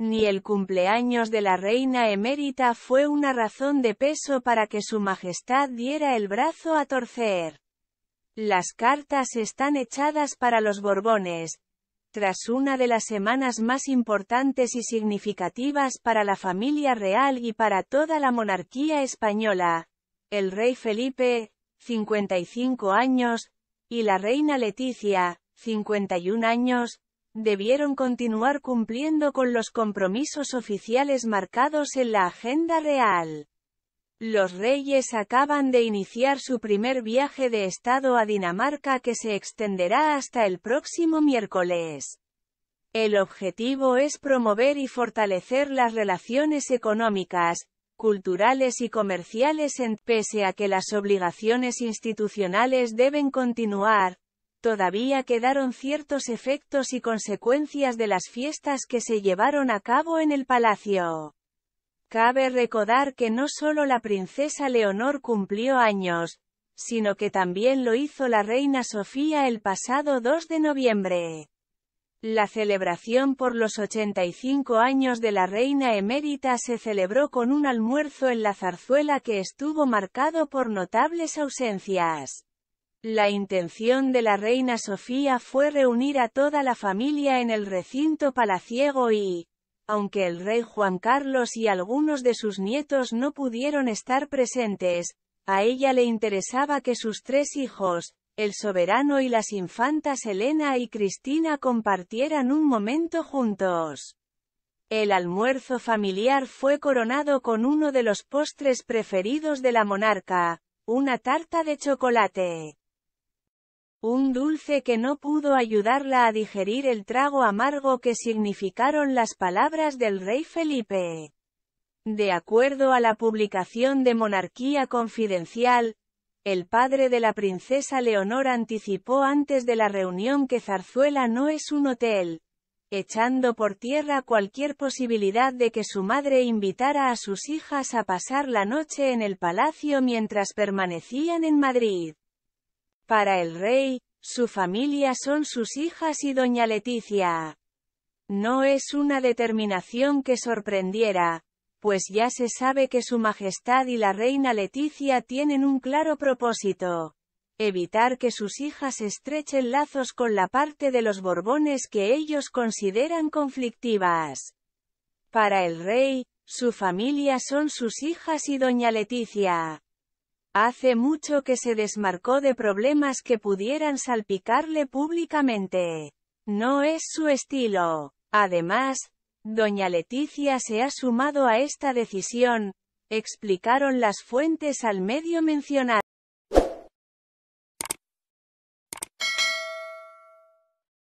Ni el cumpleaños de la reina emérita fue una razón de peso para que su majestad diera el brazo a torcer. Las cartas están echadas para los Borbones, tras una de las semanas más importantes y significativas para la familia real y para toda la monarquía española, el rey Felipe, 55 años, y la reina Leticia, 51 años, debieron continuar cumpliendo con los compromisos oficiales marcados en la agenda real. Los reyes acaban de iniciar su primer viaje de estado a Dinamarca que se extenderá hasta el próximo miércoles. El objetivo es promover y fortalecer las relaciones económicas, culturales y comerciales en pese a que las obligaciones institucionales deben continuar, Todavía quedaron ciertos efectos y consecuencias de las fiestas que se llevaron a cabo en el palacio. Cabe recordar que no solo la princesa Leonor cumplió años, sino que también lo hizo la reina Sofía el pasado 2 de noviembre. La celebración por los 85 años de la reina emérita se celebró con un almuerzo en la zarzuela que estuvo marcado por notables ausencias. La intención de la reina Sofía fue reunir a toda la familia en el recinto palaciego y, aunque el rey Juan Carlos y algunos de sus nietos no pudieron estar presentes, a ella le interesaba que sus tres hijos, el soberano y las infantas Elena y Cristina compartieran un momento juntos. El almuerzo familiar fue coronado con uno de los postres preferidos de la monarca, una tarta de chocolate. Un dulce que no pudo ayudarla a digerir el trago amargo que significaron las palabras del rey Felipe. De acuerdo a la publicación de Monarquía Confidencial, el padre de la princesa Leonor anticipó antes de la reunión que Zarzuela no es un hotel, echando por tierra cualquier posibilidad de que su madre invitara a sus hijas a pasar la noche en el palacio mientras permanecían en Madrid. Para el rey, su familia son sus hijas y doña Leticia. No es una determinación que sorprendiera, pues ya se sabe que su majestad y la reina Leticia tienen un claro propósito. Evitar que sus hijas estrechen lazos con la parte de los Borbones que ellos consideran conflictivas. Para el rey, su familia son sus hijas y doña Leticia. Hace mucho que se desmarcó de problemas que pudieran salpicarle públicamente. No es su estilo. Además, doña Leticia se ha sumado a esta decisión, explicaron las fuentes al medio mencionado.